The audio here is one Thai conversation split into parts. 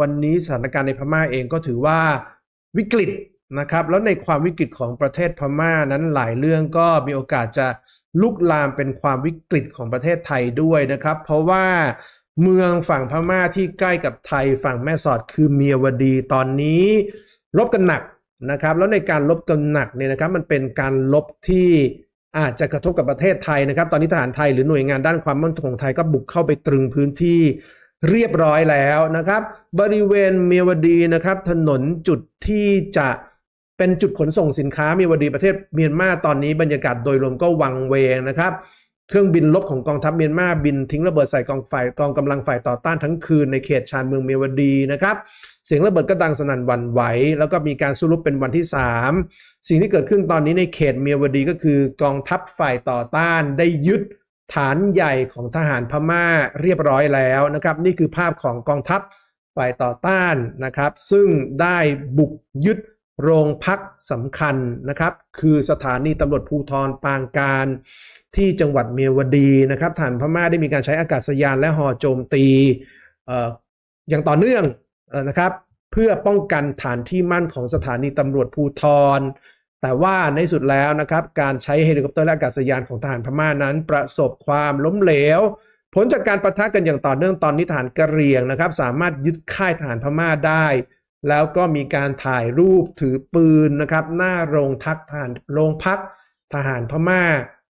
วันนี้สถานการณ์ในพม่าเองก็ถือว่าวิกฤตนะครับ แล้วในความวิกฤตของประเทศพม่านั้นหลายเรื่องก็มีโอกาสจะลุกลามเป็นความวิกฤตของประเทศไทยด้วยนะครับ เพราะว่าเมืองฝั่งพม่าที่ใกล้กับไทยฝั่งแม่สอดคือเมียวดีตอนนี้ ลบกันหนักนะครับ แล้วในการลบกันหนักเนี่ยนะครับ มันเป็นการลบที่อาจจะกระทบกับประเทศไทยนะครับตอนนี้ทหารไทยหรือหน่วยงานด้านความมั่นคงงไทยก็บุกเข้าไปตรึงพื้นที่เรียบร้อยแล้วนะครับ บริเวณเมียวดีนะครับถนนจุดที่จะเป็นจุดขนส่งสินค้าเมียวดีประเทศเมียนมาตอนนี้บรรยากาศโดยรวมก็วังเวงนะครับเครื่องบินลบของกองทัพเมียนมาบินทิ้งระเบิดใส่กองฝ่ายกองกำลังฝ่ายต่อต้าน ทั้งคืนในเขตชานเมืองเมียวดีนะครับเสียงระเบิดก็ดังสนั่นวันไหว แล้วก็มีการสู้รบเป็นวันที่ 3 สิ่งที่เกิดขึ้นตอนนี้ในเขตเมียวดีก็คือ กองทัพฝ่ายต่อต้านได้ยึดฐานใหญ่ของทหารพม่าเรียบร้อยแล้วนะครับ นี่คือภาพของกองทัพฝ่ายต่อต้านนะครับ ซึ่งได้บุกยึดโรงพักสำคัญนะครับ คือสถานีตำรวจภูทรปางการที่จังหวัดเมียวดีนะครับฐานพม่าได้มีการใช้อากาศยานและหอโจมตีอย่างต่อเนื่องนะครับ เพื่อป้องกันฐานที่มั่นของสถานีตำรวจภูทรแต่ว่าในสุดแล้วนะครับการใช้เฮลิคอปเตอร์และอากาศยานของทหารพม่านั้น ประสบความล้มเหลว ผลจากการประทะกันอย่างต่อเนื่องตอนนี้ฐานกระเรียงนะครับ สามารถยึดค่ายทหารพม่าได้ แล้วก็มีการถ่ายรูปถือปืนนะครับหน้าโรงทักผ่านโรงพักทหารพม่า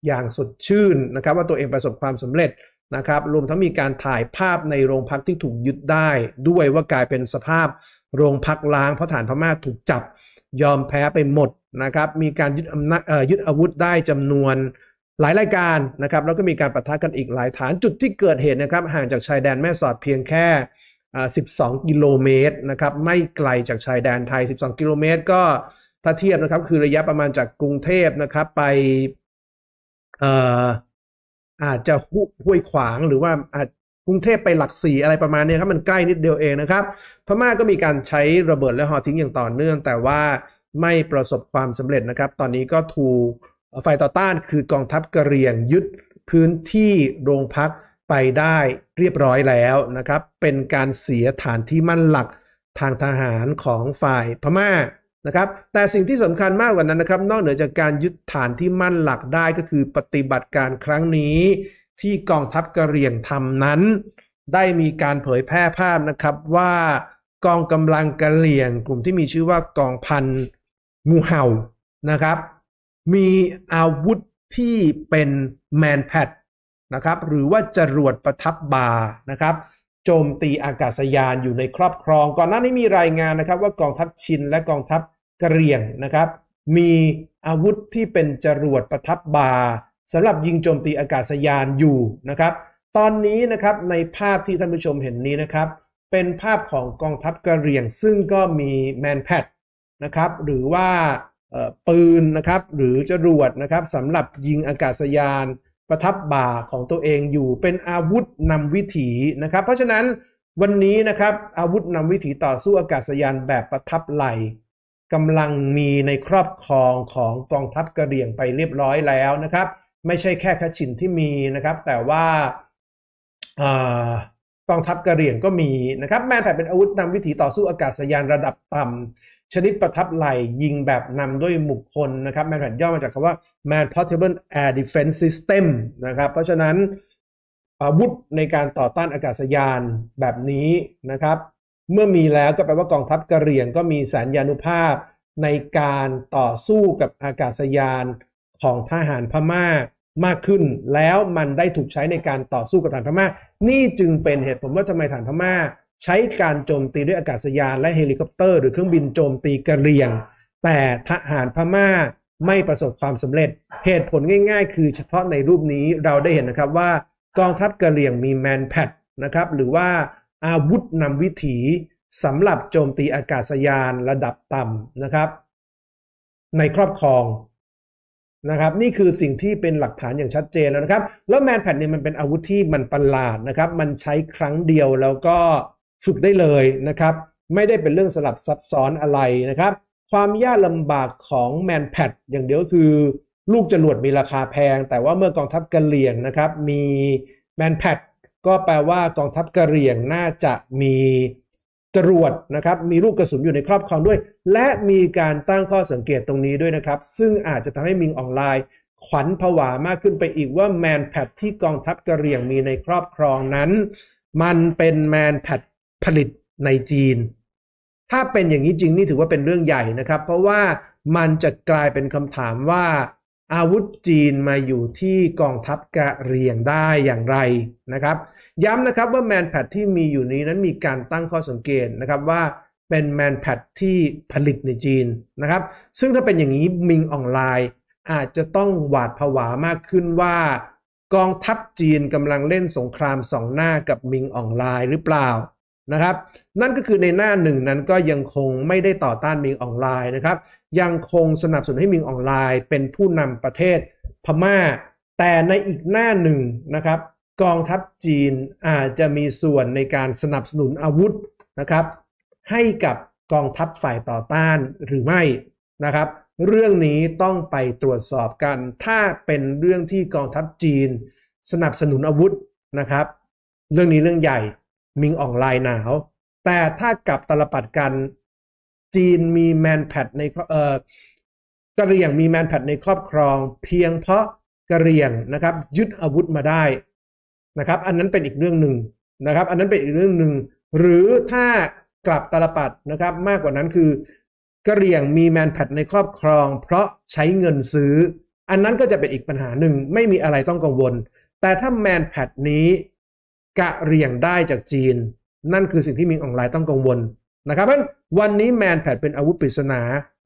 อย่างสดชื่นนะครับ ว่าตัวเองประสบความสำเร็จนะครับรวมทั้งมีการถ่ายภาพในโรงพักที่ถูกยึดได้ด้วยว่ากลายเป็นสภาพโรงพักล้างเพราะฐานพม่าถูกจับยอมแพ้ไปหมดนะครับมีการยึดอำนาจยึดอาวุธได้จำนวนหลายรายการนะครับ แล้วก็มีการปะทะกันอีกหลายฐาน จุดที่เกิดเหตุนะครับ ห่างจากชายแดนแม่สอดเพียงแค่12 กิโลเมตรนะครับ ไม่ไกลจากชายแดนไทย 12 กิโลเมตร ก็ถ้าเทียบนะครับ คือระยะประมาณจากกรุงเทพนะครับ ไปอาจจะห้วยขวาง หรือว่าอาจกรุงเทพไปหลักสี่อะไรประมาณนี้ครับมันใกล้นิดเดียวเองนะครับพม่าก็มีการใช้ระเบิดและหอทิ้งอย่างต่อเนื่องแต่ว่าไม่ประสบความสำเร็จนะครับ ตอนนี้ก็ถูกฝ่ายต่อต้าน คือกองทัพกระเรียงยึดพื้นที่โรงพัก ไปได้เรียบร้อยแล้วนะครับ เป็นการเสียฐานที่มั่นหลักทางทหารของฝ่ายพม่านะครับ แต่สิ่งที่สำคัญมากกว่านั้นนะครับ นอกเหนือจากการยึดฐานที่มั่นหลักได้ก็คือปฏิบัติการครั้งนี้ ที่กองทัพกระเหรี่ยงทำนั้น ได้มีการเผยแพร่ภาพนะครับ ว่ากองกำลังกระเหรี่ยงกลุ่มที่มีชื่อว่ากองพันงูเห่านะครับมีอาวุธที่เป็นแมนแพดนะครับหรือว่าจรวดประทับบานะครับโจมตีอากาศยานอยู่ในครอบครอง ก่อนหน้านี้มีรายงานนะครับว่ากองทัพชินและกองทัพกระเรียงนะครับมีอาวุธที่เป็นจรวดประทับบาสำหรับยิงโจมตีอากาศยานอยู่นะครับตอนนี้นะครับในภาพที่ท่านผู้ชมเห็นนี้นะครับเป็นภาพของกองทัพกระเรียงซึ่งก็มีแมนแพดนะครับ หรือว่าปืนนะครับ หรือจรวดนะครับสำหรับยิงอากาศยานประทับบ่าของตัวเองอยู่เป็นอาวุธนำวิถีนะครับ เพราะฉะนั้นวันนี้นะครับอาวุธนำวิถีต่อสู้อากาศยานแบบประทับไหลกำลังมีในครอบครองของกองทัพกระเหรี่ยงไปเรียบร้อยแล้วนะครับ ไม่ใช่แค่ขชินที่มีนะครับ แต่ว่ากองทัพกระเหรี่ยงก็มีนะครับ แม้แต่เป็นอาวุธนำวิถีต่อสู้อากาศยานระดับต่ำชนิดประทับไหลยิงแบบนำด้วยหมุกคนนะครับ แมน p a นย่อมาจากคำว่า Man Portable Air Defense System นะครับ เพราะฉะนั้นอาวุธในการต่อต้านอากาศยานแบบนี้นะครับ เมื่อมีแล้วก็แปลว่ากองทัพกระเหรี่ยงก็มีสนยานุภาพในการต่อสู้กับอากาศยานของทหารพม่ามากขึ้นแล้วมันได้ถูกใช้ในการต่อสู้กับทหารพม่านี่จึงเป็นเหตุผลว่าทำไมทหารพม่าใช้การโจมตีด้วยอากาศยานและเฮลิคอปเตอร์หรือเครื่องบินโจมตีกระเรียง แต่ทหารพม่าไม่ประสบความสำเร็จเหตุผลง่ายๆ คือเฉพาะในรูปนี้เราได้เห็นนะครับว่า กองทัพกระเรียงมีแมนแพดนะครับ หรือว่าอาวุธนำวิถีสำหรับโจมตีอากาศยานระดับต่ำนะครับ ในครอบครองนะครับ นี่คือสิ่งที่เป็นหลักฐานอย่างชัดเจนแล้วนะครับ แล้วแมนแพดเนี่ยมันเป็นอาวุธที่มันประหลาดนะครับ มันใช้ครั้งเดียวแล้วก็ฝึกได้เลยนะครับไม่ได้เป็นเรื่องสลับซับซ้อนอะไรนะครับความยากลำบากของแมนแพดอย่างเดียวคือลูกจรวดมีราคาแพงแต่ว่าเมื่อกองทัพกะเหรี่ยงนะครับมีแมนแพดก็แปลว่ากองทัพกะเหรี่ยงน่าจะมีจรวดนะครับมีลูกกระสุนอยู่ในครอบครองด้วย และมีการตั้งข้อสังเกตตรงนี้ด้วยนะครับ ซึ่งอาจจะทำให้มิงออนไลน์ ขวัญผวามากขึ้นไปอีกว่าแมนแพดที่กองทัพกะเหรี่ยงมีในครอบครองนั้น มันเป็นแมนแพดผลิตในจีน ถ้าเป็นอย่างนี้จริงนี่ถือว่าเป็นเรื่องใหญ่นะครับ เพราะว่ามันจะกลายเป็นคำถามว่าอาวุธจีนมาอยู่ที่กองทัพกะเรียงได้อย่างไรนะครับ ย้ำนะครับว่าแมนแพดที่มีอยู่นี้นั้นมีการตั้งข้อสังเกตนะครับว่าเป็นแมนแพดที่ผลิตในจีนนะครับ ซึ่งถ้าเป็นอย่างนี้มิงออนไลน์ อาจจะต้องหวาดผวามากขึ้นว่า กองทัพจีนกำลังเล่นสงครามสองหน้ากับมิงออนไลน์หรือเปล่านะครับนั่นก็คือในหน้าหนึ่งนั้นก็ยังคงไม่ได้ต่อต้านมิงออนไลน์นะครับ ยังคงสนับสนุนให้มิงออนไลน์ เป็นผู้นำประเทศ พมา่า แต่ในอีกหน้าหนึ่งนะครับกองทัพจีนอาจจะมีส่วนในการสนับสนุนอาวุธนะครับให้กับกองทัพฝ่ายต่อต้านหรือไม่นะครับเรื่องนี้ต้องไปตรวจสอบกัน ถ้าเป็นเรื่องที่กองทัพจีน สนับสนุนอาวุธนะครับเรื่องนี้เรื่องใหญ่มิงอ่องลายหนาว แต่ถ้ากลับตลปัดกัน จีนมีแมนแพดในเอ่อกระเรียงมีแมนแพดในครอบครอง เพียงเพราะกระเรียงนะครับยึดอาวุธมาได้นะครับ อันนั้นเป็นอีกเรื่องหนึ่งนะครับ อันนั้นเป็นอีกเรื่องหนึ่งหรือถ้ากลับตลปัดนะครับ มากกว่านั้นคือกระเรียงมีแมนแพดในครอบครอง เพราะใช้เงินซื้อ อันนั้นก็จะเป็นอีกปัญหาหนึ่งไม่มีอะไรต้องกังวล แต่ถ้าแมนแพดนี้กะเรียงได้จากจีน นั่นคือสิ่งที่มิงออนไลน์ต้องกังวลนะครับเพวันนี้แมนแพดเป็นอาวุธปริศนา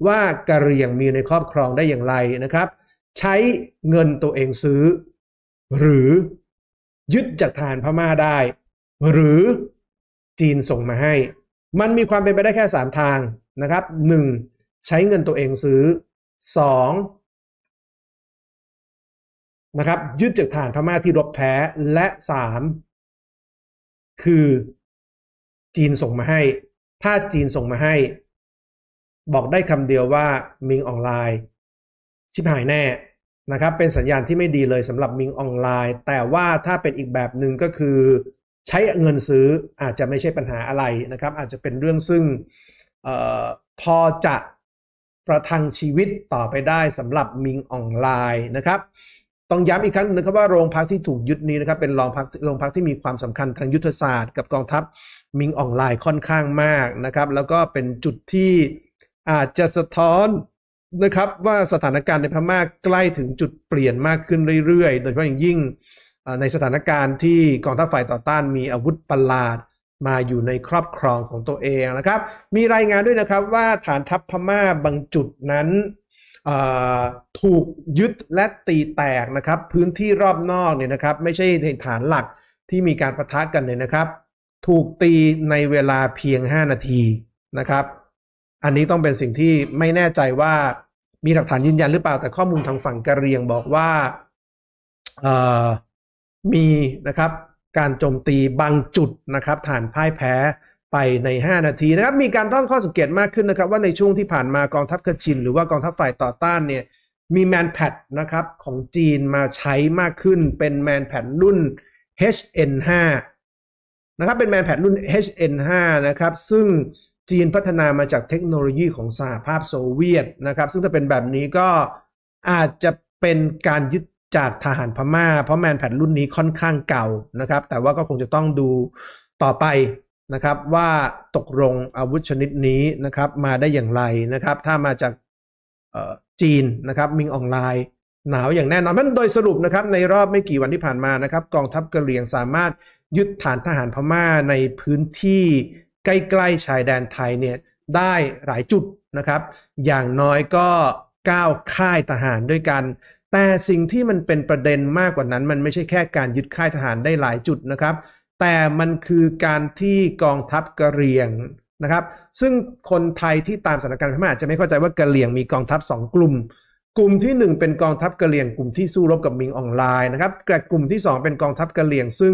ว่ากะเรียงมีในครอบครองได้อย่างไรนะครับ ใช้เงินตัวเองซื้อ หรือ ยึดจากฐานพม่าได้ หรือจีนส่งมาให้ มันมีความเป็นไปได้แค่ 3 ทางนะครับ 1. ใช้เงินตัวเองซื้อ 2. นะครับยึดจากฐานพม่าที่ รบแพ้และ3คือจีนส่งมาให้ ถ้าจีนส่งมาให้ บอกได้คำเดียวว่ามิงออนไลน์ชิบหายแน่นะครับ เป็นสัญญาณที่ไม่ดีเลยสำหรับมิงออนไลน์ แต่ว่าถ้าเป็นอีกแบบหนึ่งก็คือ ใช้เงินซื้ออาจจะไม่ใช่ปัญหาอะไรนะครับ อาจจะเป็นเรื่องซึ่งออพอจะประทังชีวิตต่อไปได้สำหรับมิงออนไลน์นะครับต้องย้ำอีกครั้งนะครับว่าโรงพักที่ถูกยึดนี้นะครับ เป็นโรงพักโรงพักที่มีความสำคัญทางยุทธศาสตร์กับกองทัพมิงออนไลน์ค่อนข้างมากนะครับ แล้วก็เป็นจุดที่อาจจะสะท้อนนะครับว่าสถานการณ์ในพม่าใกล้ถึงจุดเปลี่ยนมากขึ้นเรื่อยๆ โดยเฉพาะอย่างยิ่งในสถานการณ์ที่กองทัพฝ่ายต่อต้านมีอาวุธประหลาดมาอยู่ในครอบครองของตัวเองนะครับ มีรายงานด้วยนะครับว่าฐานทัพพม่าบางจุดนั้นถูกยึดและตีแตกนะครับ พื้นที่รอบนอกเนี่ยนะครับ ไม่ใช่ในฐานหลักที่มีการประทะกันเลยนะครับ ถูกตีในเวลาเพียง 5 นาทีนะครับ อันนี้ต้องเป็นสิ่งที่ไม่แน่ใจว่ามีหลักฐานยืนยันหรือเปล่าแต่ข้อมูลทางฝั่งกะเรียงบอกว่ามีนะครับ การโจมตีบางจุดนะครับ ฐานพ่ายแพ้ไปใน 5 นาทีนะครับ มีการตั้งข้อสังเกตมากขึ้นนะครับ ว่าในช่วงที่ผ่านมากองทัพเะชินหรือว่ากองทัพฝ่ายต่อต้านเนี่ย มีแมนแพดนะครับ ของจีนมาใช้มากขึ้นเป็นแมนแพดรุ่น HN5 นะครับ เป็นแมนแพดรุ่น HN5 นะครับซึ่งจีนพัฒนามาจากเทคโนโลยีของสหภาพโซเวียตนะครับ ซึ่งถ้าเป็นแบบนี้ก็อาจจะเป็นการยึดจากทหารพมา่าเพราะแมนแพดรุ่นนี้ค่อนข้างเก่านะครับ แต่ว่าก็คงจะต้องดูต่อไปนะครับว่าตกลงอาวุธชนิดนี้นะครับมาได้อย่างไรนะครับ ถ้ามาจากจีนนะครับมิงออนไลน์หนาวอย่างแน่นอนมันโดยสรุปนะครับในรอบไม่กี่วันที่ผ่านมานะครับ กองทัพกะเหรี่ยงสามารถยึดฐานทหารพม่าในพื้นที่ใกล้ๆชายแดนไทยเนี่ยได้หลายจุดนะครับ อย่างน้อยก็9ค่ายทหารด้วยกัน แต่สิ่งที่มันเป็นประเด็นมากกว่านั้น มันไม่ใช่แค่การยึดค่ายทหารได้หลายจุดนะครับแต่มันคือการที่กองทัพกะเหรี่ยงนะครับ ซึ่งคนไทยที่ตามสถานการณ์พม่าจจะไม่เข้าใจว่ากะเหรี่ยงมีกองทัพ 2 กลุ่ม กลุ่มที่ 1 เป็นกองทัพกะเหรี่ยงกลุ่มที่สู้รบกับมิงออนไลน์นะครับแต่กลุ่มที่ 2 เป็นกองทัพกะเหรี่ยงซึ่ง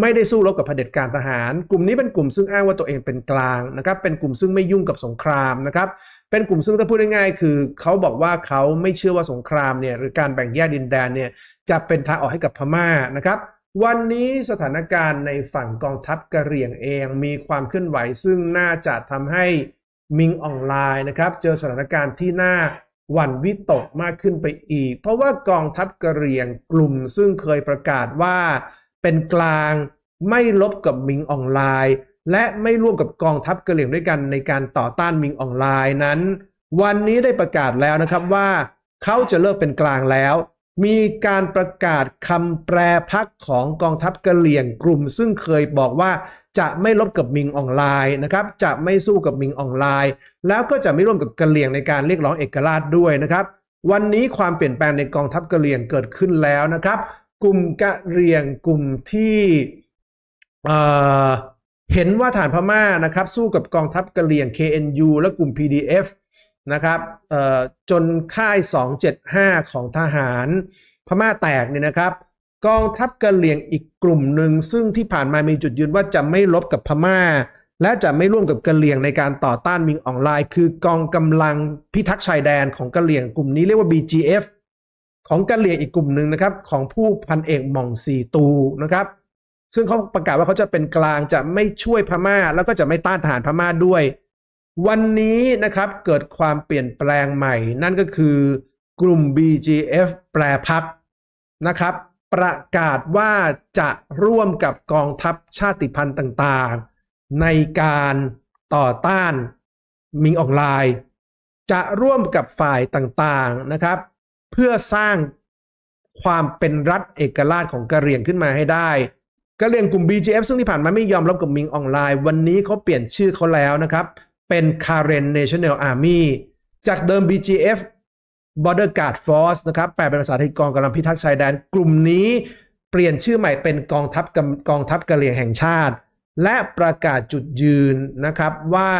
ไม่ได้สู้รบกับเผด็จการทหาร กลุ่มนี้เป็นกลุ่มซึ่งอ้างว่าตัวเองเป็นกลางนะครับ เป็นกลุ่มซึ่งไม่ยุ่งกับสงครามนะครับ เป็นกลุ่มซึ่งถ้าพูดง่ายๆคือเขาบอกว่าเขาไม่เชื่อว่าสงครามเนี่ยหรือการแบ่งแยกดินแดนเนี่ยจะเป็นทางออกให้กับพม่านะครับวันนี้สถานการณ์ในฝั่งกองทัพกะเหรี่ยงเองมีความเคลื่อนไหว ซึ่งน่าจะทำให้มิงออนไลน์นะครับ เจอสถานการณ์ที่น่าหวั่นวิตกมากขึ้นไปอีก เพราะว่ากองทัพกะเหรี่ยงกลุ่มซึ่งเคยประกาศว่าเป็นกลางไม่ลบกับมิงออนไลน์ และไม่ร่วมกับกองทัพกะเหรี่ยงด้วยกันในการต่อต้านมิงออนไลน์นั้น วันนี้ได้ประกาศแล้วนะครับว่า เขาจะเลิกเป็นกลางแล้วมีการประกาศคำแปรพักของกองทัพกะเหลี่ยงกลุ่ม ซึ่งเคยบอกว่าจะไม่ลบกับมิงออนไลน์นะครับจะไม่สู้กับมิงออนไลน์ แล้วก็จะไม่ร่วมกับกะเหลี่ยงในการเรียกร้องเอกราชด้วยนะครับ วันนี้ความเปลี่ยนแปลงในกองทัพกะเหลี่ยงเกิดขึ้นแล้วนะครับ กลุ่มกะเหลี่ยงกลุ่มที่เห็นว่าฐานพม่านะครับสู้กับกองทัพกะเหลี่ยง KNU และกลุ่ม PDF นะครับจนค่าย 275 ของทหารพม่าแตกเนี่ยนะครับกองทัพกะเหรี่ยงอีกกลุ่มหนึ่งซึ่งที่ผ่านมามีจุดยืนว่าจะไม่ลบกับพม่า และจะไม่ร่วมกับกะเหรี่ยงในการต่อต้านมิงออนไลน์ คือกองกำลังพิทักษ์ชายแดนของกะเหรี่ยงกลุ่มนี้เรียกว่า BGF ของกะเหรี่ยงอีกกลุ่มหนึ่งนะครับของผู้พันเอกหม่องสีตูนะครับซึ่งเขาประกาศว่าเขาจะเป็นกลางจะไม่ช่วยพม่าแล้วก็จะไม่ต้านทหารพม่าด้วยวันนี้นะครับเกิดความเปลี่ยนแปลงใหม่ นั่นก็คือกลุ่ม BGF แปรพักนะครับ ประกาศว่าจะร่วมกับกองทัพชาติพันธุ์ต่างๆ ในการต่อต้านมิงออนไลน์ จะร่วมกับฝ่ายต่างๆนะครับ เพื่อสร้างความเป็นรัฐเอกราชของกะเหรี่ยงขึ้นมาให้ได้กะเหรี่ยงกลุ่ม BGF ซึ่งที่ผ่านมาไม่ยอมรับกับมิงออนไลน์วันนี้เขาเปลี่ยนชื่อเขาแล้วนะครับเป็น Karen National Army จากเดิม BGF Border Guard Force นะครับ แปลเป็นภาษาไทยกองกำลังพิทักษ์ชายแดน กลุ่มนี้เปลี่ยนชื่อใหม่เป็นกองทัพกองทัพกะเหรี่ยงแห่งชาติ และประกาศจุดยืนนะครับว่า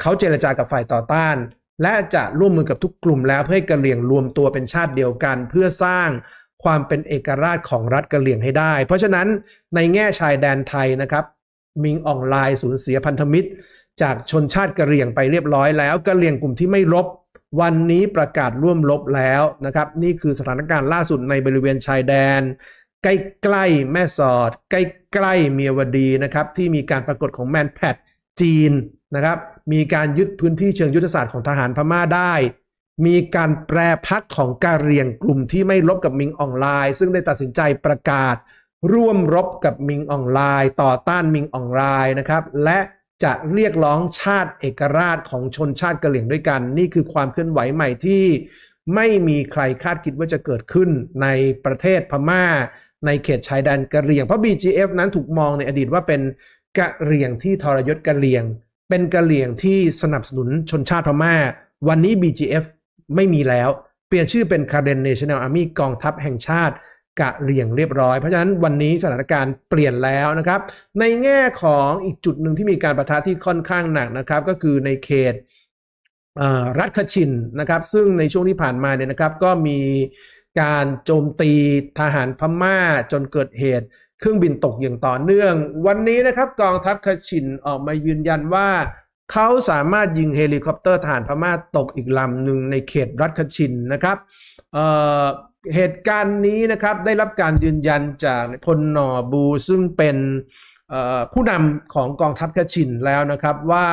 เขาเจรจากับฝ่ายต่อต้าน และจะร่วมมือกับทุกกลุ่มแล้วเพื่อกะเหรี่ยงรวมตัวเป็นชาติเดียวกัน เพื่อสร้างความเป็นเอกราชของรัฐกะเหรี่ยงให้ได้ เพราะฉะนั้นในแง่ชายแดนไทยนะครับมิงออนไลน์สูญเสียพันธมิตรจากชนชาติกะเหรี่ยงไปเรียบร้อยแล้วกะเหรี่ยงกลุ่มที่ไม่รบวันนี้ประกาศร่วมรบแล้วนะครับนี่คือสถานการณ์ล่าสุดในบริเวณชายแดน ใกล้ๆแม่สอด ใกล้ๆเมียวดีนะครับที่มีการปรากฏของแมนแพดจีนนะครับมีการยึดพื้นที่เชิงยุทธศาสตร์ของทหารพม่าได้ มีการแปรพักของกะเหรี่ยงกลุ่มที่ไม่รบกับมิงออนไลน์ ซึ่งได้ตัดสินใจประกาศ ร่วมรบกับมิงออนไลน์ต่อต้านมิงออนไลน์นะครับและจะเรียกร้องชาติเอกราชของชนชาติกะเหรี่ยงด้วยกัน นี่คือความเคลื่อนไหวใหม่ที่ไม่มีใครคาดคิดว่าจะเกิดขึ้นในประเทศพม่า ในเขตชายแดนกะเหรี่ยงเพราะ BGF นั้นถูกมองในอดีตว่าเป็นกะเหรี่ยงที่ทรยศกะเหรี่ยง เป็นกะเหรี่ยงที่สนับสนุนชนชาติพม่า วันนี้ BGF ไม่มีแล้วเปลี่ยนชื่อเป็นคาร์เนเนชั่นแนลอาร์มี่กองทัพแห่งชาติกะเรียงเรียบร้อยเพราะฉะนั้นวันนี้สถานการณ์เปลี่ยนแล้วนะครับ ในแง่ของอีกจุดหนึ่งที่มีการประทะที่ค่อนข้างหนักนะครับก็คือในเขตรัฐคชินนะครับ ซึ่งในช่วงที่ผ่านมาเนี่ยนะครับ ก็มีการโจมตีทหารพม่าจนเกิดเหตุ เครื่องบินตกอย่างต่อเนื่อง วันนี้นะครับกองทัพคชินออกมายืนยันว่าเขาสามารถยิงเฮลิคอปเตอร์ทหารพม่าตกอีกลำหนึ่งในเขตรัฐคชินนะครับเหตุการณ์นี้นะครับได้รับการยืนยันจากพลหนอบู ซึ่งเป็นผู้นำของกองทัพคชินแล้วนะครับว่า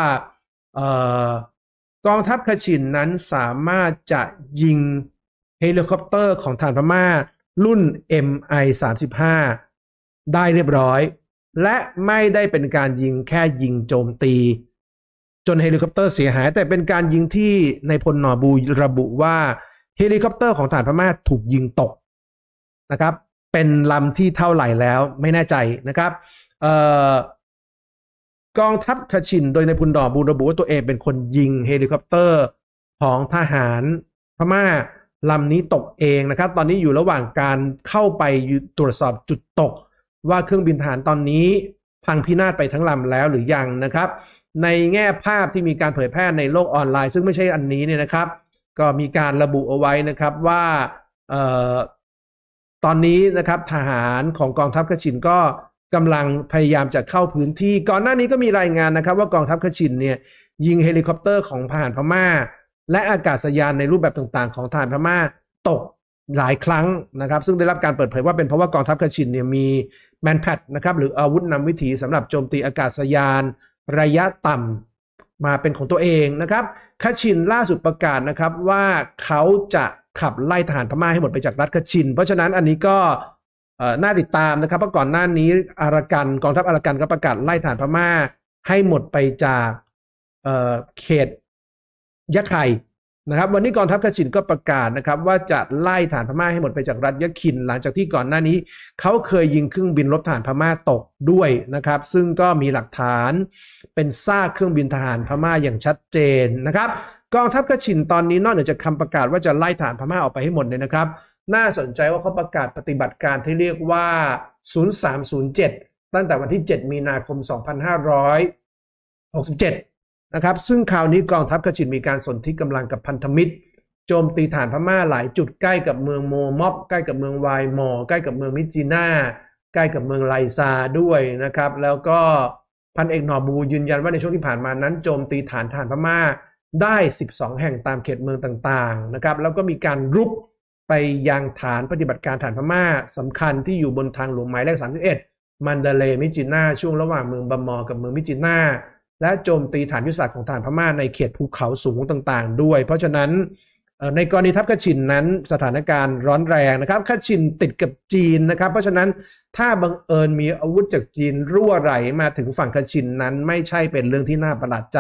กองทัพคชินนั้นสามารถจะยิงเฮลิคอปเตอร์ของฐานพม่า รุ่น MI 35ได้เรียบร้อย และไม่ได้เป็นการยิงแค่ยิงโจมตี จนเฮลิคอปเตอร์เสียหาย แต่เป็นการยิงที่ในพลหนอบูระบุว่าเฮลิคอปเตอร์ของฐานพม่าถูกยิงตกนะครับ เป็นลำที่เท่าไหร่แล้วไม่แน่ใจนะครับกองทัพคชินโดยในพุนดอ บูระบุว่าตัวเองเป็นคนยิงเฮลิคอปเตอร์ของทหารพม่าลำนี้ตกเองนะครับ ตอนนี้อยู่ระหว่างการเข้าไปตรวจสอบจุดตก ว่าเครื่องบินทหารตอนนี้ พังพินาศไปทั้งลำแล้วหรือยังนะครับ ในแง่ภาพที่มีการเผยแพร่ในโลกออนไลน์ ซึ่งไม่ใช่อันนี้เนี่ยนะครับก็มีการระบุเอาไว้นะครับว่าตอนนี้นะครับ ทหารของกองทัพกชินก็กำลังพยายามจะเข้าพื้นที่ ก่อนหน้านี้ก็มีรายงานนะครับ ว่ากองทัพกชินเนี่ย ยิงเฮลิคอปเตอร์ของทหารพม่า และอากาศยานในรูปแบบต่างๆ ของทหารพม่าตกหลายครั้งนะครับ ซึ่งได้รับการเปิดเผยว่าเป็นเพราะว่ากองทัพกชินเนี่ยมีแมนแพดนะครับ หรืออาวุธนำวิถีสำหรับโจมตีอากาศยานระยะต่ำมาเป็นของตัวเองนะครับคาชินล่าสุดประกาศนะครับ ว่าเขาจะขับไล่ทหารพม่าให้หมดไปจากรัฐคาชินเพราะฉะนั้นอันนี้ก็น่าติดตามนะครับเพราะก่อนหน้านี้อารักันกองทัพอารักันก็ประกาศไล่ทหารพม่า ให้หมดไปจากเขตยะไข่นะครับวันนี้กองทัพระชินก็ประกาศนะครับว่าจะไล่ฐานพม่าให้หมดไปจากรัฐยะขินหลังจากที่ก่อนหน้านี้เขาเคยยิงเครื่องบินรบฐานพม่าตกด้วยนะครับ ซึ่งก็มีหลักฐานเป็นซากเครื่องบินทหารพม่าอย่างชัดเจนนะครับ กองทัพกชินตอนนี้นอกเหนือจากคำประกาศว่าจะไล่ฐานพม่าออกไปให้หมดเลยนะครับ น่าสนใจว่าเขาประกาศปฏิบัติการที่เรียกว่า 0307 ตั้งแต่วันที่ 7มีนาคม2567นะครับซึ่งคราวนี้กองทัพกระชินมีการสนธิกำลังกับพันธมิตร โจมตีฐานพม่าหลายจุดใกล้กับเมืองโมม็อบใกล้กับเมืองวายมอใกล้กับเมืองมิจิน่าใกล้กับเมืองไลซาด้วยนะครับแล้วก็พันเอกหนอบูยืนยันว่าในช่วงที่ผ่านมานั้น โจมตีฐานฐานพม่าได้ 12 แห่งตามเขตเมืองต่างๆนะครับแล้วก็มีการรุกไปยังฐานปฏิบัติการฐานพม่า สำคัญที่อยู่บนทางหลวงหมายเลข31มันเดเลมิจิน่าช่วงระหว่างเมืองบัมมอ กับเมืองมิจิน่าและโจมตีฐานยุทธศาสตร์ของฐานพม่าในเขตภูเขาสูงต่างๆด้วย เพราะฉะนั้น ในกรณีทัพขชินนั้นสถานการณ์ร้อนแรงนะครับขชินติดกับจีนนะครับเพราะฉะนั้นถ้าบังเอิญมีอาวุธจากจีนรั่วไหลมาถึงฝั่งขชินนั้น ไม่ใช่เป็นเรื่องที่น่าประหลาดใจ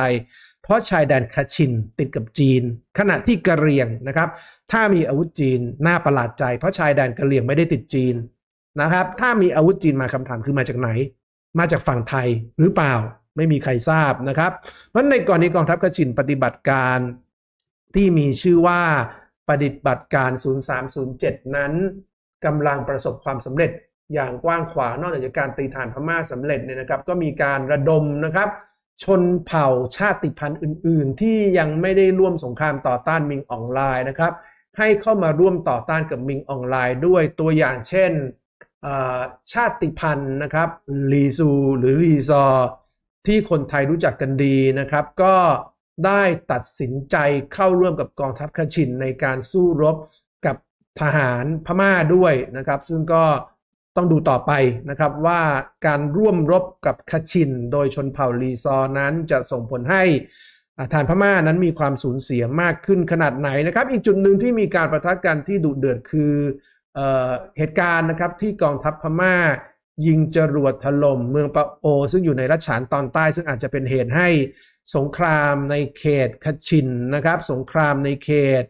เพราะชายแดนขชินติดกับจีน ขณะที่กะเหรี่ยงนะครับถ้ามีอาวุธจีน น่าประหลาดใจเพราะชายแดนกะเหรี่ยงไม่ได้ติดจีนนะครับถ้ามีอาวุธจีนมาคำถามคือมาจากไหน มาจากฝั่งไทยหรือเปล่าไม่มีใครทราบนะครับ เพราะในกรณีกองทัพกระชินปฏิบัติการที่มีชื่อว่าปฏิบัติการ 0307 นั้นกำลังประสบความสำเร็จอย่างกว้างขวาง นอกจากการตีฐานพม่าสำเร็จเนี่ยนะครับ ก็มีการระดมนะครับ ชนเผ่าชาติพันธุ์อื่นๆ ที่ยังไม่ได้ร่วมสงครามต่อต้านมิงออนไลน์นะครับ ให้เข้ามาร่วมต่อต้านกับมิงออนไลน์ด้วยตัวอย่างเช่นชาติพันธุ์นะครับลีซูหรือลีซอที่คนไทยรู้จักกันดีนะครับก็ได้ตัดสินใจเข้าร่วมกับกองทัพขชินในการสู้รบกับทหารพม่าด้วยนะครับ ซึ่งก็ต้องดูต่อไปนะครับว่าการร่วมรบกับขชินโดยชนเผ่าลีซอนั้นจะส่งผลให้ทานพม่านั้นมีความสูญเสียมากขึ้นขนาดไหนนะครับอีกจุดหนึ่งที่มีการประทะกันที่ดุเดือดคือเออเหตุการณ์นะครับที่กองทัพพม่ายิงจรวดถล่มเมืองปะโอ ซึ่งอยู่ในรัชฉานตอนใต้ซึ่งอาจจะเป็นเหตุให้สงครามในเขตคชินนะครับ สงครามในเขต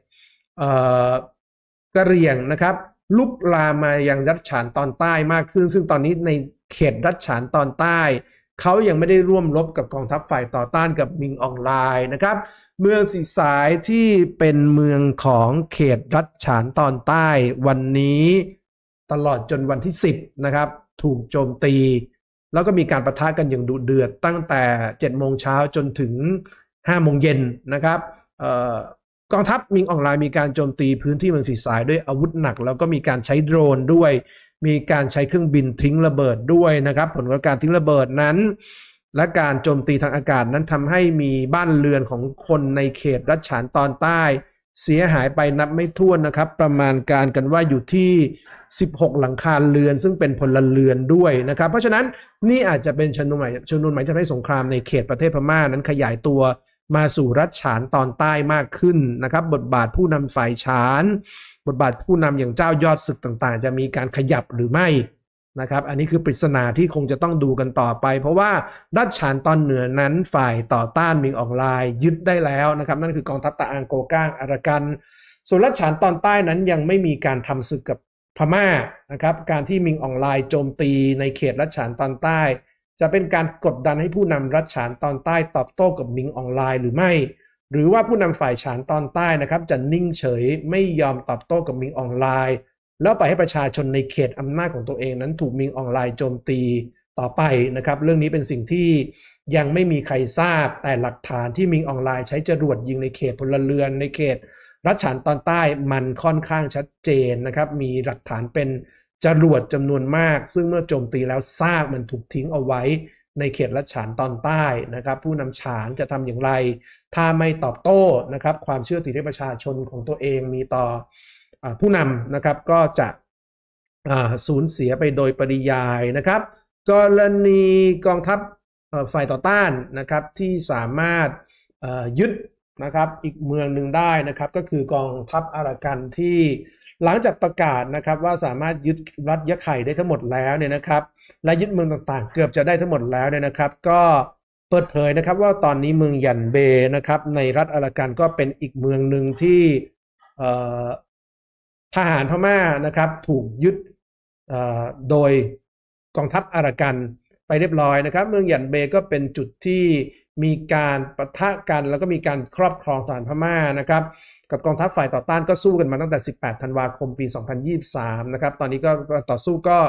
กะเหรี่ยงนะครับลุกลามมายังรัชฉานตอนใต้มากขึ้น ซึ่งตอนนี้ในเขตรัชฉานตอนใต้เขายังไม่ได้ร่วมรบกับกองทัพฝ่ายต่อต้านกับมิงออนไลน์นะครับ เมืองสีสายที่เป็นเมืองของเขตรัชฉานตอนใต้วันนี้ตลอดจนวันที่10นะครับถูกโจมตี แล้วก็มีการประทะกันอย่างดุเดือดตั้งแต่7โมงเช้าจนถึง5โมงเย็นนะครับกองทัพมิงออนไลน์มีการโจมตีพื้นที่เมืองสีสายด้วยอาวุธหนัก แล้วก็มีการใช้โดรนด้วย มีการใช้เครื่องบินทิ้งระเบิดด้วยนะครับผลของการทิ้งระเบิดนั้น และการโจมตีทางอากาศนั้นทำให้มีบ้านเรือนของคนในเขตรัชฉานตอนใต้ เสียหายไปนับไม่ถ้วนนะครับประมาณการกันว่าอยู่ที่16หลังคาเรือนซึ่งเป็นพลเรือนด้วยนะครับ เพราะฉะนั้นนี่อาจจะเป็นชนวนใหม่ชนวนใหม่ที่ทำให้สงครามในเขตประเทศพม่านั้นขยายตัวมาสู่รัฐฉานตอนใต้มากขึ้นนะครับบทบาทผู้นำฝ่ายฉาน บทบาทผู้นำอย่างเจ้ายอดศึกต่าง ๆ จะมีการขยับหรือไม่นะครับอันนี้คือปริศนาที่คงจะต้องดูกันต่อไป เพราะว่ารัฐฉานตอนเหนือนั้นฝ่ายต่อต้านมิงออนไลน์ยึดได้แล้วนะครับนั่นคือกองทัพตะอังโกก้างอารากันส่วนรัฐฉานตอนใต้นั้นยังไม่มีการทำศึกกับพม่านะครับการที่มิงออนไลน์โจมตีในเขตรัชฉานตอนใต้จะเป็นการกดดันให้ผู้นำรัชฉานตอนใต้ตอบโต้กับมิงออนไลน์หรือไม่ หรือว่าผู้นำฝ่ายฉานตอนใต้นะครับจะนิ่งเฉยไม่ยอมตอบโต้กับมิงออนไลน์แล้วไปให้ประชาชนในเขตอำนาจของตัวเองนั้นถูกมิงออนไลน์โจมตีต่อไปนะครับเรื่องนี้เป็นสิ่งที่ยังไม่มีใครทราบแต่หลักฐานที่มิงออนไลน์ใช้จรวดยิงในเขตพลเรือนในเขตรัฐฉานตอนใต้มันค่อนข้างชัดเจนนะครับมีหลักฐานเป็นจรวดจำนวนมาก ซึ่งเมื่อโจมตีแล้วซากมันถูกทิ้งเอาไว้ในเขตรัฐฉานตอนใต้นะครับ ผู้นำฉานจะทำอย่างไร ถ้าไม่ตอบโต้นะครับ ความเชื่อถือในประชาชนของตัวเองมีต่ออผู้นำนะครับก็จะสูญเสียไปโดยปริยายนะครับกรณีกองทัพฝ่ายต่อต้านนะครับที่สามารถยึดนะครับอีกเมืองหนึ่งได้นะครับ ก็คือกองทัพอารากันที่หลังจากประกาศนะครับ ว่าสามารถยึดรัฐยะไข่ได้ทั้งหมดแล้วเนี่ยนะครับ และยึดเมืองต่างๆ เกือบจะได้ทั้งหมดแล้วเนี่ยนะครับ ก็เปิดเผยนะครับ ว่าตอนนี้เมืองยันเบนะครับ ในรัฐอารากันก็เป็นอีกเมืองหนึ่งที่ทหารพม่านะครับ ถูกยึดโดยกองทัพอารากันไปเรียบร้อยนะครับ เมืองยันเบก็เป็นจุดที่มีการประทะกันแล้วก็มีการครอบครองสานพม่านะครับ กับกองทัพฝ่าย ต่อต้านก็สู้กันมาตั้งแต่18ธันวาคมปี2023นะครับ ตอนนี้ก็ต่อสู้ก็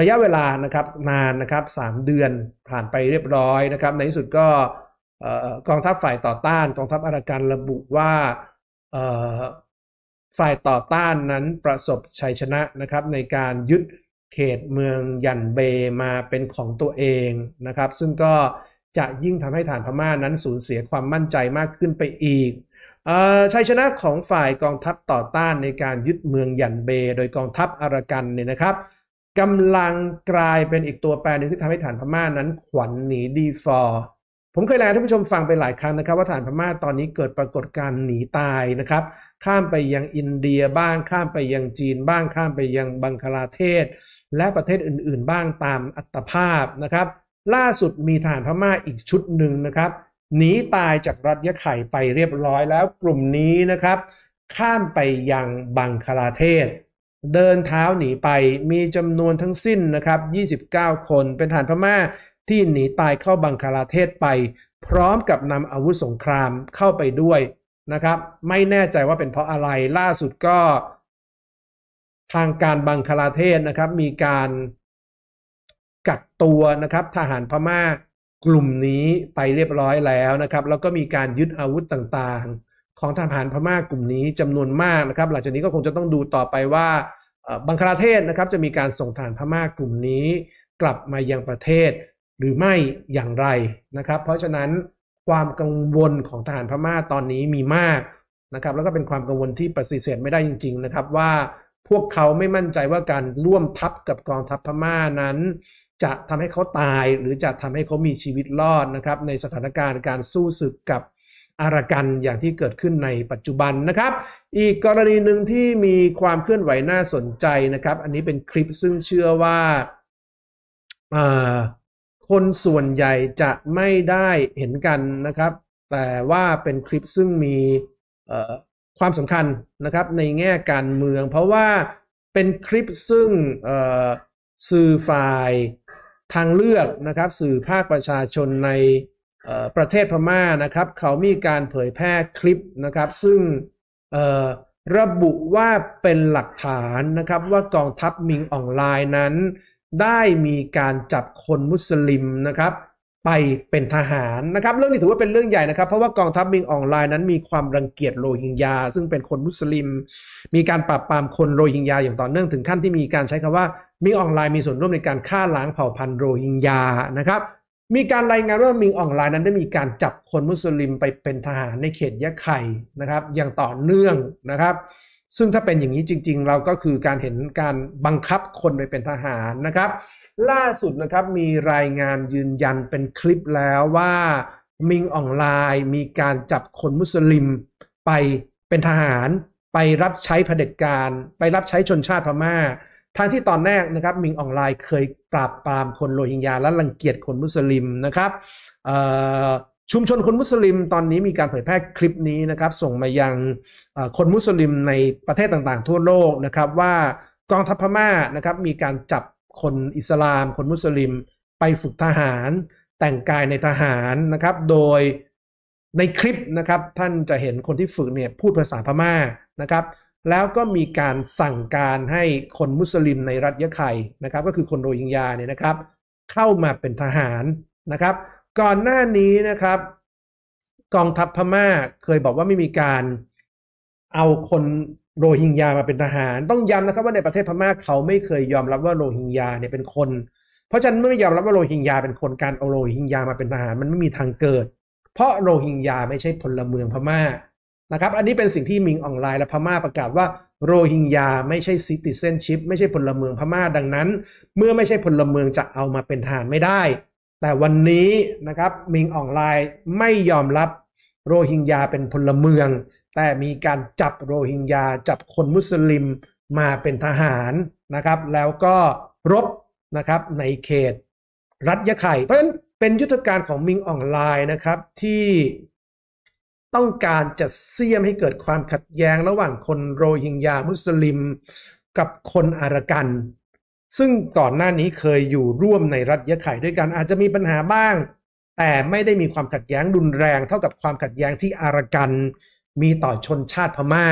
ระยะเวลานะครับนานนะครับ3เดือนผ่านไปเรียบร้อยนะครับ ในที่สุดก็กองทัพฝ่ายต่อต้าน กองทัพอารากันระบุว่าฝ่ายต่อต้านนั้นประสบชัยชนะนะครับ ในการยึดเขตเมืองยันเบมาเป็นของตัวเองนะครับ ซึ่งก็จะยิ่งทำให้ฐานพม่านั้นสูญเสียความมั่นใจมากขึ้นไปอีก ชัยชนะของฝ่ายกองทัพต่อต้านในการยึดเมืองยันเบ โดยกองทัพอารากันเนี่ยนะครับกำลังกลายเป็นอีกตัวแปรนึงที่ทำให้ฐานพม่านั้นขวัญหนีดีฟอร์ผมเคยรายงานท่านผู้ชมฟังไปหลายครั้งนะครับ ว่าฐานพม่าตอนนี้เกิดปรากฏการณ์หนีตายนะครับ ข้ามไปยังอินเดียบ้างข้ามไปยังจีน บ้างข้ามไปยังบังคลาเทศ และประเทศอื่นๆ บ้างตามอัตภาพนะครับล่าสุดมีทหารพม่าอีกชุดหนึ่งนะครับ หนีตายจากรัฐยะไข่ไปเรียบร้อยแล้วกลุ่มนี้นะครับ ข้ามไปยังบังคลาเทศ เดินเท้าหนีไปมีจำนวนทั้งสิ้นนะครับ 29 คนเป็นทหารพม่าที่หนีตายเข้าบังคลาเทศไป พร้อมกับนำอาวุธสงครามเข้าไปด้วยนะครับ ไม่แน่ใจว่าเป็นเพราะอะไรล่าสุดก็ ทางการบังคลาเทศนะครับ มีการกักตัวนะครับทหารพม่ากลุ่มนี้ไปเรียบร้อยแล้วนะครับ แล้วก็มีการยึดอาวุธต่างๆ ของทหารพม่ากลุ่มนี้จำนวนมากนะครับ หลังจากนี้ก็คงจะต้องดูต่อไปว่าบังคลาเทศนะครับ จะมีการส่งทหารพม่ากลุ่มนี้ กลับมายังประเทศหรือไม่อย่างไรนะครับ เพราะฉะนั้นความกังวลของทหารพม่าตอนนี้มีมากนะครับ แล้วก็เป็นความกังวลที่ปฏิเสธไม่ได้จริง ๆ นะครับ ว่าพวกเขาไม่มั่นใจว่าการร่วมทัพกับกองทัพพม่านั้นจะทำให้เขาตายหรือจะทำให้เขามีชีวิตรอดนะครับ ในสถานการณ์การสู้ศึกกับอารากันอย่างที่เกิดขึ้นในปัจจุบันนะครับ อีกกรณีหนึ่งที่มีความเคลื่อนไหวน่าสนใจนะครับ อันนี้เป็นคลิปซึ่งเชื่อว่าคนส่วนใหญ่จะไม่ได้เห็นกันนะครับ แต่ว่าเป็นคลิปซึ่งมีความสำคัญนะครับ ในแง่การเมือง เพราะว่าเป็นคลิปซึ่งสื่อฝ่ายทางเลือกนะครับสื่อภาคประชาชนในประเทศพม่านะครับ เขามีการเผยแพร่คลิปนะครับ ซึ่งระบุว่าเป็นหลักฐานนะครับว่ากองทัพมิงออนไลน์นั้นได้มีการจับคนมุสลิมนะครับไปเป็นทหารนะครับ เรื่องนี้ถือว่าเป็นเรื่องใหญ่นะครับเพราะว่ากองทัพมิงออนไลน์นั้น มีความรังเกียจโรฮิงญาซึ่งเป็นคนมุสลิม มีการปราบปรามคนโรฮิงญาอย่างต่อเนื่องถึงขั้นที่มีการใช้คำว่ามิงออนไลน์มีส่วนร่วมในการฆ่าล้างเผ่าพันธุ์โรฮิงญานะครับ มีการรายงานว่ามิงออนไลน์นั้นได้มีการจับคนมุสลิมไปเป็นทหารในเขตยะไข่นะครับอย่างต่อเนื่องนะครับ ซึ่งถ้าเป็นอย่างนี้จริงๆเราก็คือการเห็นการบังคับคนไปเป็นทหารนะครับล่าสุดนะครับมีรายงานยืนยันเป็นคลิปแล้วว่ามิงออนไลน์มีการจับคนมุสลิมไปเป็นทหาร ไปรับใช้เผด็จการไปรับใช้ชนชาติพมา่าทางที่ตอนแรกนะครับ มิงออนไลน์เคยปราบปรามคนโรฮิงญาและรังเกียจคนมุสลิมนะครับชุมชนคนมุสลิมตอนนี้มีการเผยแพร่คลิปนี้นะครับ ส่งมายังคนมุสลิมในประเทศต่างๆ ทั่วโลกนะครับ ว่ากองทัพพม่านะครับ มีการจับคนอิสลาม คนมุสลิมไปฝึกทหารแต่งกายในทหารนะครับ โดยในคลิปนะครับ ท่านจะเห็นคนที่ฝึกเนี่ยพูดภาษาพม่านะครับแล้วก็มีการสั่งการให้คนมุสลิมในรัฐยะไข่นะครับ ก็คือคนโรฮิงญาเนี่ยนะครับ เข้ามาเป็นทหารนะครับ ก่อนหน้านี้นะครับ กองทัพพม่าเคยบอกว่าไม่มีการเอาคนโรฮิงญามาเป็นทหาร ต้องย้ำนะครับว่าในประเทศพม่าเขาไม่เคยยอมรับว่าโรฮิงญาเนี่ยเป็นคน เพราะฉะนั้นเมื่อยอมรับว่าโรฮิงญาเป็นคนการเอาโรฮิงญามาเป็นทหารมันไม่มีทางเกิด เพราะโรฮิงญาไม่ใช่พลเมืองพม่านะครับ อันนี้เป็นสิ่งที่มิงออนไลน์และพม่าประกาศว่า โรฮิงญาไม่ใช่ซิติเซนชิพไม่ใช่พลเมืองพม่าดังนั้นเมื่อไม่ใช่พลเมืองจะเอามาเป็นทหารไม่ได้ แต่วันนี้นะครับ มิงออนไลน์ไม่ยอมรับ โรฮิงญาเป็นพลเมือง แต่มีการจับโรฮิงญาจับคนมุสลิมมาเป็นทหารนะครับ แล้วก็ รบนะครับในเขต รัฐยะไข่เพราะฉะนั้นเป็นยุทธการของมิงออนไลน์นะครับที่ต้องการจะเสี่ยมให้เกิดความขัดแย้งระหว่างคนโรฮิงญามุสลิม กับคนอารกัน ซึ่งก่อนหน้านี้เคยอยู่ร่วมในรัฐยะไข่ด้วยกันอาจจะมีปัญหาบ้าง แต่ไม่ได้มีความขัดแย้งรุนแรงเท่ากับความขัดแย้งที่อารกัน มีต่อชนชาติพมา่า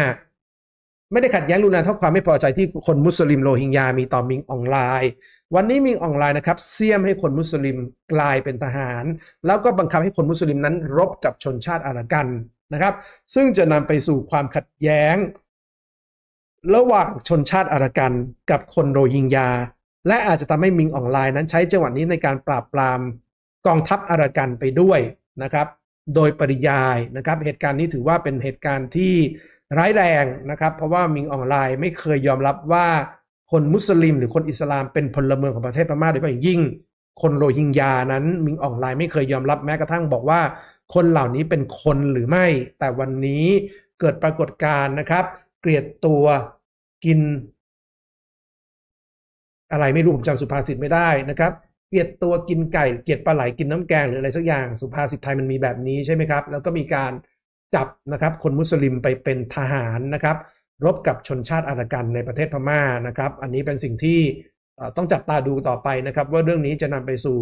ไม่ได้ขัดแย้งรุนแรงเท่าความไม่พอใจที่คนมุสลิมโรฮิงญามีต่อมิงออนไลน์ วันนี้มิงออนไลน์นะครับเสี่ยมให้คนมุสลิมกลายเป็นทหาร แล้วก็บังคับให้คนมุสลิมนั้นรบกับชนชาติอารักันนะครับ ซึ่งจะนำไปสู่ความขัดแย้ง ระหว่างชนชาติอารากันกับคนโรฮิงญาและอาจจะทำให้มิงออนไลน์นั้นใช้จังหวะนี้ในการปราบปราม กองทัพอารากันไปด้วยนะครับโดยปริยายนะครับเหตุการณ์นี้ถือว่าเป็นเหตุการณ์ที่ร้ายแรงนะครับเพราะว่ามิงออนไลน์ไม่เคยยอมรับว่าคนมุสลิมหรือคนอิสลามเป็นพลเมืองของประเทศพม่าโดยเฉพาะอย่างยิ่งคนโรฮิงญานั้นมิงออนไลน์ไม่เคยยอมรับแม้กระทั่งบอกว่าคนเหล่านี้เป็นคนหรือไม่แต่วันนี้เกิดปรากฏการณ์นะครับ เกลียดตัวกิน อะไรไม่รู้ผมจำสุภาษิตไม่ได้นะครับ เกลียดตัวกินไก่เกลียดปลาไหลกินน้ำแกง หรืออะไรสักอย่างสุภาษิตไทยมันมีแบบนี้ใช่ไหมครับแล้วก็มีการจับนะครับคนมุสลิมไปเป็นทหารนะครับ รบกับชนชาติอารากันในประเทศพม่านะครับ อันนี้เป็นสิ่งที่ต้องจับตาดูต่อไปนะครับ ว่าเรื่องนี้จะนำไปสู่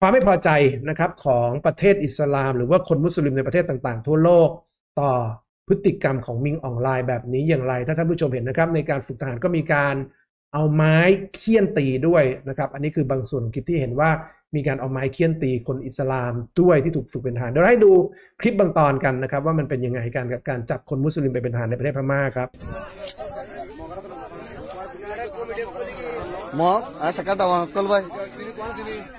ความไม่พอใจนะครับของประเทศอิสลาม หรือว่าคนมุสลิมในประเทศต่างๆทั่วโลกต่อพฤติกรรมของมิงออนไลน์แบบนี้อย่างไร ถ้าท่านผู้ชมเห็นนะครับในการฝึกทหารก็มีการเอาไม้เคี่ยนตีด้วยนะครับ อันนี้คือบางส่วนคลิปที่เห็นว่ามีการเอาไม้เคี่ยนตีคนอิสลามด้วยที่ถูกฝึกเป็นทหารเดี๋ยวให้ดูคลิปบางตอนกันนะครับ ว่ามันเป็นยังไงการกับการจับคนมุสลิมไปเป็นทหารในประเทศพม่าครับหมอสอาสกัดดาวกลไว